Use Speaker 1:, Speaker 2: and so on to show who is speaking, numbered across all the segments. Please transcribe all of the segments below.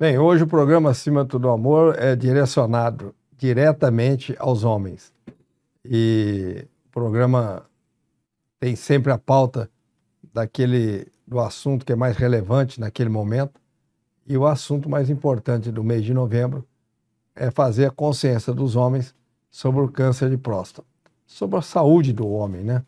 Speaker 1: Bem, hoje o programa Acima do Amor é direcionado diretamente aos homens. E o programa tem sempre a pauta daquele do assunto que é mais relevante naquele momento. E o assunto mais importante do mês de novembro é fazer a consciência dos homens sobre o câncer de próstata, sobre a saúde do homem, né?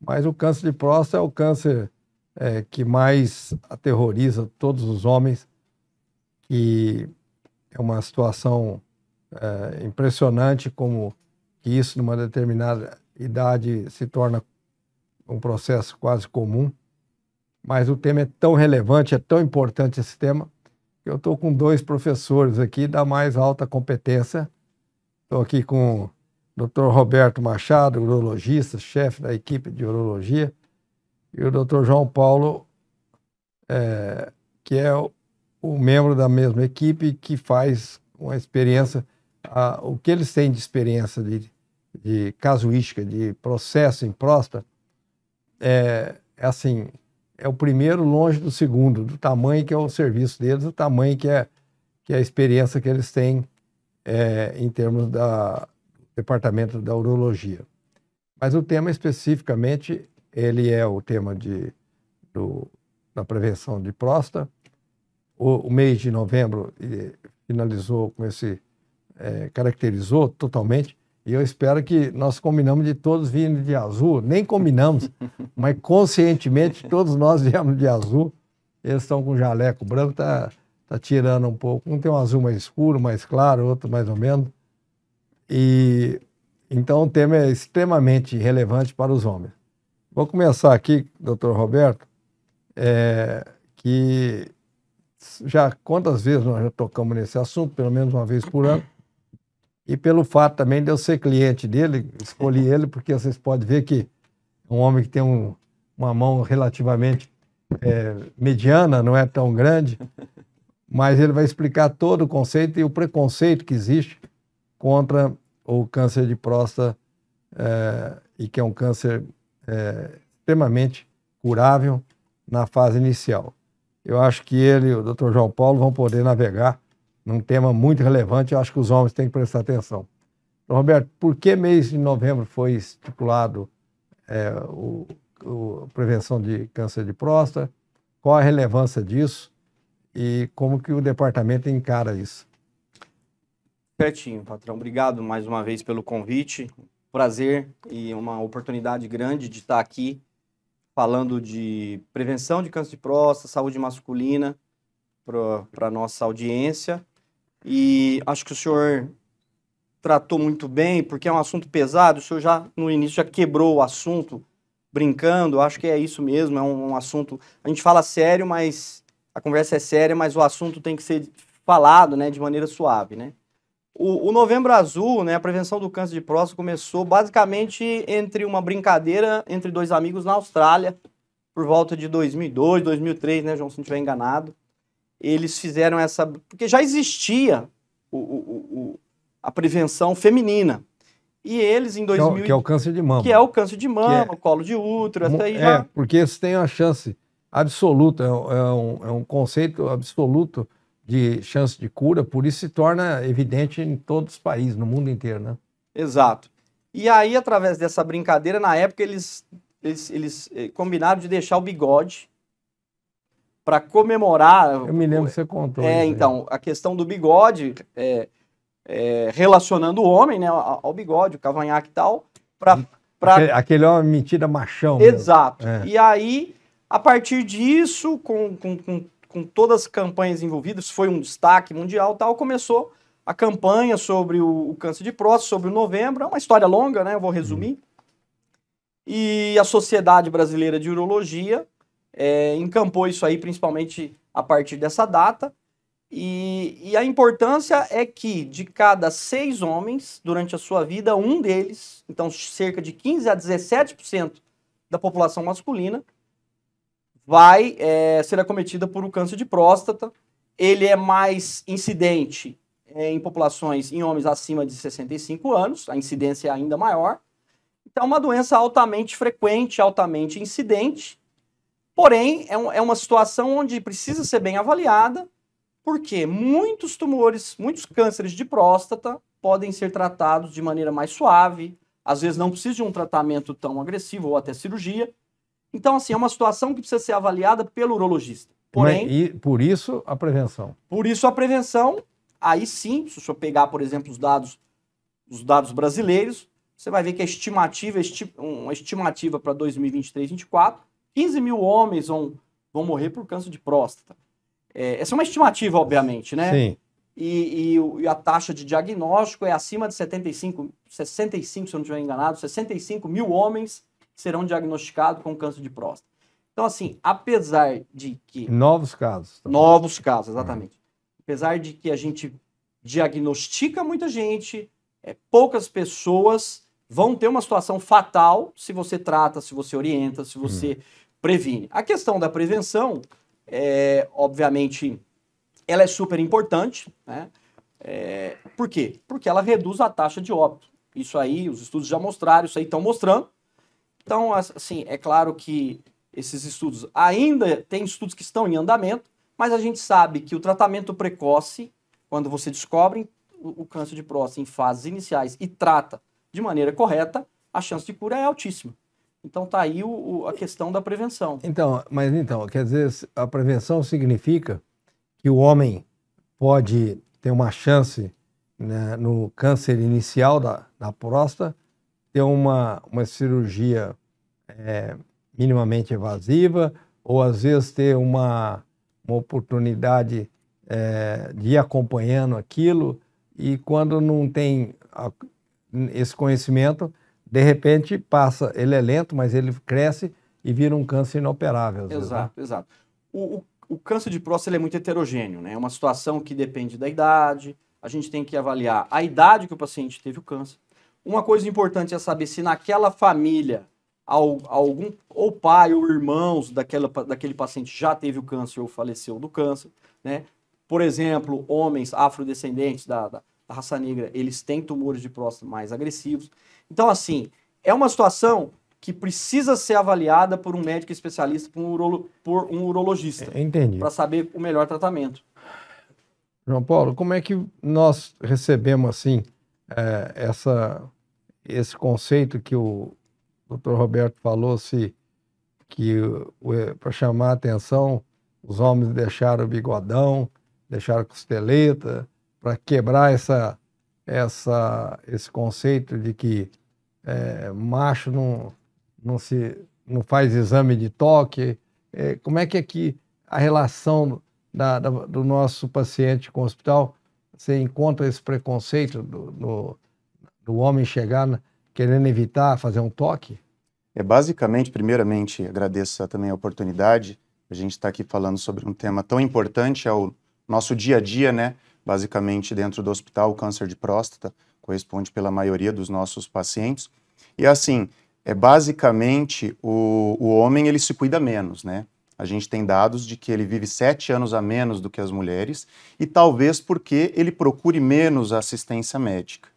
Speaker 1: Mas o câncer de próstata é o câncer é, que mais aterroriza todos os homens e é uma situação é, impressionante como isso, numa determinada idade, se torna um processo quase comum. Mas o tema é tão relevante, é tão importante esse tema, que eu estou com dois professores aqui da mais alta competência. Estou aqui com o Dr. Roberto Machado, urologista, chefe da equipe de urologia, e o Dr. João Paulo, é, que é o o membro da mesma equipe que faz uma experiência, a, o que eles têm de experiência de, de casuística, de processo em próstata, é, é, assim, é o primeiro longe do segundo, do tamanho que é o serviço deles, do tamanho que é, que é a experiência que eles têm é, em termos da departamento da urologia. Mas o tema especificamente, ele é o tema de, do, da prevenção de próstata, o, o mês de novembro finalizou com esse, é, caracterizou totalmente. E eu espero que nós combinamos de todos vindo de azul. Nem combinamos, mas conscientemente todos nós viemos de azul. Eles estão com jaleco branco, tá, tá tirando um pouco. Um tem um azul mais escuro, mais claro, outro mais ou menos. E então o tema é extremamente relevante para os homens. Vou começar aqui, doutor Roberto, é, que já quantas vezes nós já tocamos nesse assunto, pelo menos uma vez por ano, e pelo fato também de eu ser cliente dele, escolhi ele, porque vocês podem ver que um homem que tem um, uma mão relativamente é, mediana, não é tão grande, mas ele vai explicar todo o conceito e o preconceito que existe contra o câncer de próstata, é, e que é um câncer é, extremamente curável na fase inicial eu acho que ele e o Dr. João Paulo vão poder navegar num tema muito relevante. Eu acho que os homens têm que prestar atenção. Então, Roberto, por que mês de novembro foi estipulado é, o, o, prevenção de câncer de próstata? Qual a relevância disso e como que o departamento encara isso?
Speaker 2: Petinho, patrão. Obrigado mais uma vez pelo convite. Prazer e uma oportunidade grande de estar aqui falando de prevenção de câncer de próstata, saúde masculina para a nossa audiência. E acho que o senhor tratou muito bem, porque é um assunto pesado. O senhor já, no início, já quebrou o assunto, brincando. Acho que é isso mesmo, é um, um assunto... A gente fala sério, mas... A conversa é séria, mas o assunto tem que ser falado, né, de maneira suave, né? O, o, Novembro Azul, né, a prevenção do câncer de próstata, começou basicamente entre uma brincadeira entre dois amigos na Austrália, por volta de 2002, 2003, né, João, se não estiver enganado. Eles fizeram essa. Porque já existia o, o, a prevenção feminina. E eles em 2000. Que é, o, que é o câncer de mama. Que é o câncer de mama, é... colo de útero, até aí é, já. É,
Speaker 1: porque eles têm a chance absoluta, é um, é um conceito absoluto de chance de cura, por isso se torna evidente em todos os países, no mundo inteiro, né?
Speaker 2: Exato. E aí, através dessa brincadeira, na época eles, eles, eles eh, combinaram de deixar o bigode para comemorar. Eu
Speaker 1: me lembro que você contou. É,
Speaker 2: então, a questão do bigode, é, é, relacionando o homem né, ao, bigode, o cavanhaque e tal, para. Pra... Aquele,
Speaker 1: aquele é uma mentira machão. Exato. É. E
Speaker 2: aí, a partir disso, com, com, com com todas as campanhas envolvidas, foi um destaque mundial tal, começou a campanha sobre o, o câncer de próstata, sobre o novembro, é uma história longa, né? Eu vou resumir. E a Sociedade Brasileira de Urologia é, encampou isso aí, principalmente a partir dessa data. E, e, a importância é que de cada seis homens, durante a sua vida, um deles, então cerca de 15 a 17% da população masculina, vai é, ser acometida por um câncer de próstata. Ele é mais incidente é, em populações, em homens acima de 65 anos, a incidência é ainda maior. Então, é uma doença altamente frequente, altamente incidente, porém, é, um, é uma situação onde precisa ser bem avaliada, porque muitos tumores, muitos cânceres de próstata podem ser tratados de maneira mais suave, às vezes não precisa de um tratamento tão agressivo ou até cirurgia, então, assim, é uma situação que precisa ser avaliada pelo urologista. É Porém,
Speaker 1: e por isso a prevenção.
Speaker 2: Por isso a prevenção, aí sim, se o senhor pegar, por exemplo, os dados, os dados brasileiros, você vai ver que a estimativa, esti uma estimativa para 2023, 2024, 15 mil homens vão, vão morrer por câncer de próstata. É, essa é uma estimativa, obviamente, né? Sim. E, e, e, a taxa de diagnóstico é acima de 75, 65, se eu não estiver enganado, 65 mil homens serão diagnosticados com câncer de próstata. Então, assim, apesar de que.
Speaker 1: Novos casos.
Speaker 2: Tá Novos casos, exatamente. Uhum. Apesar de que a gente diagnostica muita gente, é, poucas pessoas vão ter uma situação fatal se você trata, se você orienta, se você uhum. previne. A questão da prevenção, é, obviamente, ela é super importante, né? É, por quê? Porque ela reduz a taxa de óbito. Isso aí, os estudos já mostraram, isso aí estão mostrando. Então, assim, é claro que esses estudos ainda tem estudos que estão em andamento, mas a gente sabe que o tratamento precoce, quando você descobre o câncer de próstata em fases iniciais e trata de maneira correta, a chance de cura é altíssima. Então tá aí o, o, a questão da prevenção.
Speaker 1: Então, mas então, quer dizer, a prevenção significa que o homem pode ter uma chance né, no câncer inicial da, da próstata ter uma, uma cirurgia é, minimamente evasiva, ou às vezes ter uma, uma oportunidade é, de ir acompanhando aquilo, e quando não tem esse conhecimento, de repente passa, ele é lento, mas ele cresce e vira um câncer inoperável. Exato,
Speaker 2: vezes, né? exato. O, o, o, câncer de próstata é muito heterogêneo, né? É uma situação que depende da idade, a gente tem que avaliar a idade que o paciente teve o câncer, uma coisa importante é saber se naquela família algum ou pai ou irmãos daquela, daquele paciente já teve o câncer ou faleceu do câncer, né? Por exemplo, homens afrodescendentes da, da, da raça negra, eles têm tumores de próstata mais agressivos. Então, assim, é uma situação que precisa ser avaliada por um médico especialista, por um, urolo, por um urologista. É, entendi. Para saber o melhor tratamento.
Speaker 1: João Paulo, como é que nós recebemos, assim, é, essa, esse conceito que o Dr. Roberto falou, se que para chamar a atenção, os homens deixaram o bigodão, deixaram costeleta, para quebrar essa, essa, esse conceito de que é, macho não, não, se, não faz exame de toque. É, como é que é que a relação da, da, do nosso paciente com o hospital você encontra esse preconceito do, do, do homem chegar na, querendo evitar fazer um toque?
Speaker 3: É basicamente, primeiramente, agradeço também a oportunidade. A gente está aqui falando sobre um tema tão importante ao é nosso dia a dia, né? Basicamente, dentro do hospital, o câncer de próstata corresponde pela maioria dos nossos pacientes. E assim, é basicamente o, o homem ele se cuida menos, né? A gente tem dados de que ele vive sete anos a menos do que as mulheres e talvez porque ele procure menos assistência médica.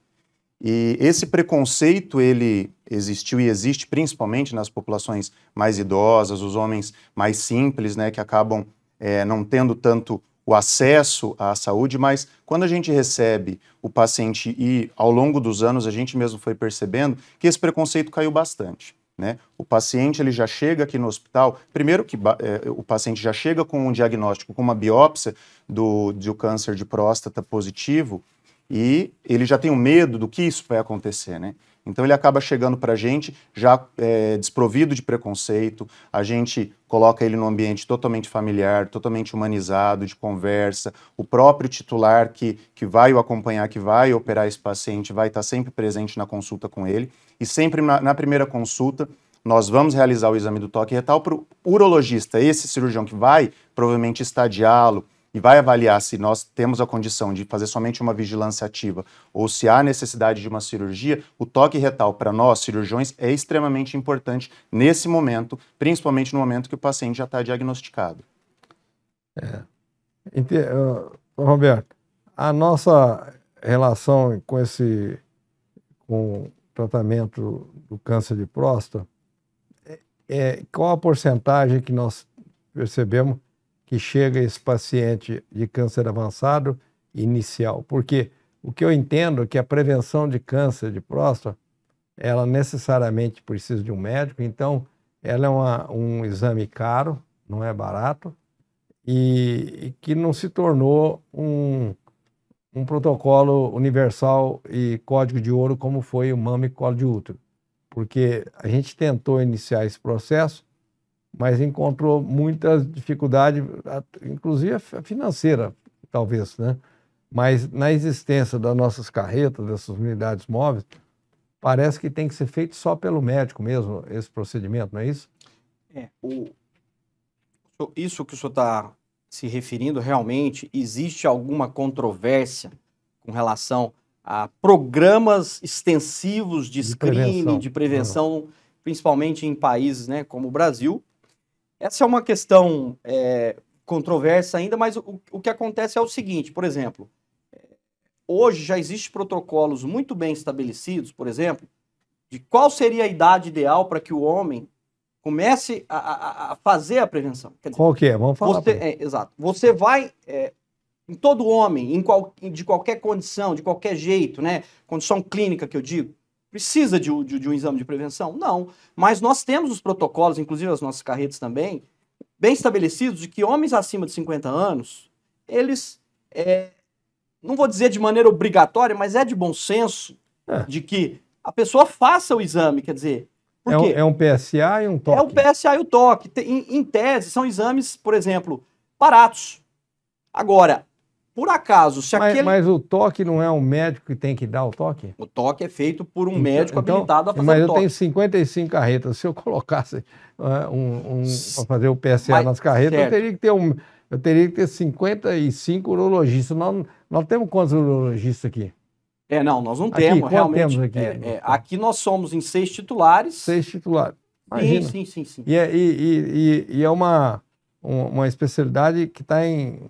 Speaker 3: E esse preconceito ele existiu e existe principalmente nas populações mais idosas, os homens mais simples, né, que acabam é, não tendo tanto o acesso à saúde, mas quando a gente recebe o paciente e ao longo dos anos a gente mesmo foi percebendo que esse preconceito caiu bastante. Né? O paciente ele já chega aqui no hospital, primeiro que é, o paciente já chega com um diagnóstico, com uma biópsia do, do câncer de próstata positivo, e ele já tem o um medo do que isso vai acontecer, né? Então ele acaba chegando para a gente já é, desprovido de preconceito, a gente coloca ele num ambiente totalmente familiar, totalmente humanizado, de conversa. O próprio titular que, que vai o acompanhar, que vai operar esse paciente, vai estar sempre presente na consulta com ele. E sempre na, na primeira consulta, nós vamos realizar o exame do toque retal para o urologista, esse cirurgião que vai provavelmente estadiá-lo, e vai avaliar se nós temos a condição de fazer somente uma vigilância ativa ou se há necessidade de uma cirurgia, o toque retal para nós, cirurgiões, é extremamente importante nesse momento, principalmente no momento que o paciente já está diagnosticado.
Speaker 1: É. Roberto, a nossa relação com esse com o tratamento do câncer de próstata, é, é qual a porcentagem que nós percebemos que chega esse paciente de câncer avançado inicial. Porque o que eu entendo é que a prevenção de câncer de próstata, ela necessariamente precisa de um médico, então ela é uma, um exame caro, não é barato, e, e que não se tornou um, um protocolo universal e código de ouro como foi o mama e colo de útero. Porque a gente tentou iniciar esse processo, mas encontrou muita dificuldade, inclusive financeira, talvez, né? Mas na existência das nossas carretas, dessas unidades móveis, parece que tem que ser feito só pelo médico mesmo, esse procedimento, não é isso?
Speaker 2: É. O... Isso que o senhor está se referindo realmente, existe alguma controvérsia com relação a programas extensivos de, de screening, prevenção. de prevenção, principalmente em países né, como o Brasil, essa é uma questão é, controversa ainda, mas o, o que acontece é o seguinte, por exemplo, é, hoje já existem protocolos muito bem estabelecidos, por exemplo, de qual seria a idade ideal para que o homem comece a, a, a fazer a prevenção. Dizer,
Speaker 1: qual que é? Vamos falar. Você,
Speaker 2: é, exato. Você vai, é, em todo homem, em qual, de qualquer condição, de qualquer jeito, né? Condição clínica que eu digo, Precisa de, de, de um exame de prevenção? Não. Mas nós temos os protocolos, inclusive as nossas carretas também, bem estabelecidos de que homens acima de 50 anos, eles, é, não vou dizer de maneira obrigatória, mas é de bom senso é. de que a pessoa faça o exame, quer dizer.
Speaker 1: É um, é um, PSA e um toque. É o
Speaker 2: um PSA e o TOC. toque. Em, em tese, são exames, por exemplo, baratos. Agora, por acaso,
Speaker 1: se mas, aquele. Mas o toque não é um médico que tem que dar o toque? O
Speaker 2: toque é feito por um então, médico então, habilitado a fazer mas o toque. Mas
Speaker 1: eu tenho 55 carretas. Se eu colocasse uh, um, um para fazer o PSA mas, nas carretas, certo. eu teria que ter um. Eu teria que ter 55 urologistas. Nós, nós temos quantos urologistas aqui?
Speaker 2: É, não, nós não temos, aqui, realmente. Temos aqui? É, é, então. aqui nós somos em seis titulares. Seis titulares. Imagina. Sim, sim, sim, sim. E,
Speaker 1: é, e, e, e é uma, uma especialidade que está em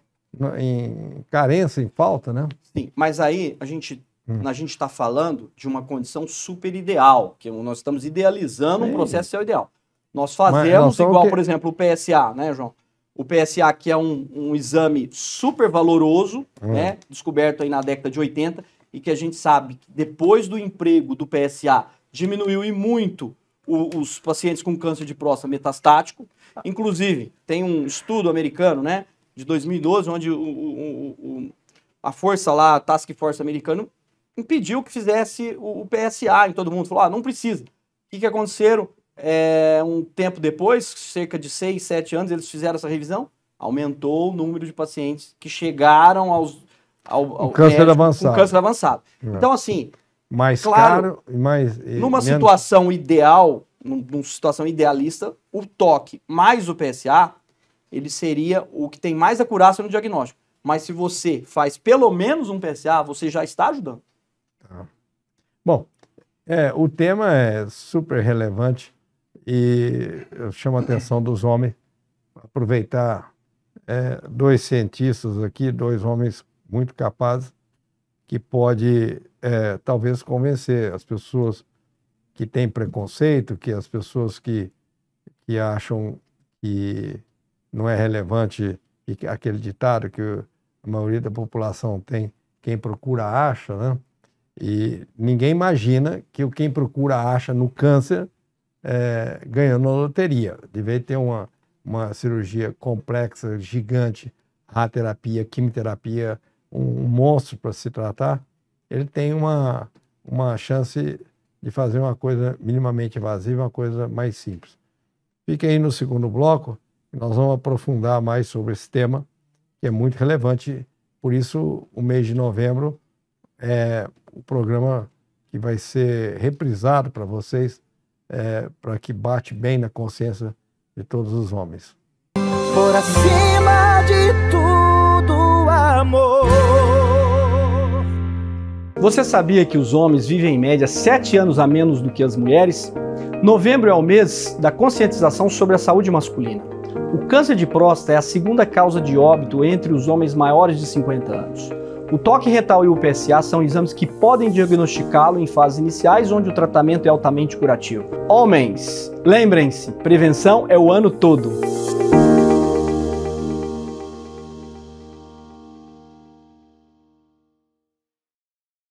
Speaker 1: em carência, em falta, né?
Speaker 2: Sim, mas aí a gente hum. a gente está falando de uma condição super ideal, que é nós estamos idealizando Sim. um processo que é o ideal. Nós fazemos igual, que... por exemplo, o PSA, né, João? O PSA, que é um, um exame super valoroso, hum. né? Descoberto aí na década de 80, e que a gente sabe que depois do emprego do PSA diminuiu e muito o, os pacientes com câncer de próstata metastático. Inclusive, tem um estudo americano, né? de 2012, onde o, o, o, a força lá, a Task Force americana, impediu que fizesse o, PSA em todo mundo. Falou, ah, não precisa. O que, que aconteceram? É, um tempo depois, cerca de 6, 7 anos, eles fizeram essa revisão, aumentou o número de pacientes que chegaram aos... Ao, ao câncer médico, avançado. câncer avançado. Não. É. Então, assim...
Speaker 1: Mais claro, caro mais... Numa menos...
Speaker 2: situação ideal, numa situação idealista, o toque mais o PSA ele seria o que tem mais acurácia no diagnóstico. Mas se você faz pelo menos um PSA, você já está ajudando.
Speaker 1: Tá. Bom, é, o tema é super relevante e eu chamo a atenção dos homens. Aproveitar é, dois cientistas aqui, dois homens muito capazes, que pode é, talvez convencer as pessoas que têm preconceito, que as pessoas que, que acham que não é relevante e aquele ditado que a maioria da população tem, quem procura acha, né? E ninguém imagina que o quem procura acha no câncer é, ganhando a loteria. Devia ter uma, uma cirurgia complexa, gigante, radioterapia, quimioterapia, um, um monstro para se tratar. Ele tem uma, uma chance de fazer uma coisa minimamente invasiva, uma coisa mais simples. Fica aí no segundo bloco nós vamos aprofundar mais sobre esse tema, que é muito relevante. Por isso, o mês de novembro é o programa que vai ser reprisado para vocês, é, para que bate bem na consciência de todos os homens.
Speaker 3: Por acima de tudo, amor.
Speaker 2: Você sabia que os homens vivem em média sete anos a menos do que as mulheres? Novembro é o mês da conscientização sobre a saúde masculina. O câncer de próstata é a segunda causa de óbito entre os homens maiores de 50 anos. O toque retal e o PSA são exames que podem diagnosticá-lo em fases iniciais, onde o tratamento é altamente curativo. Homens, lembrem-se, prevenção é o ano todo.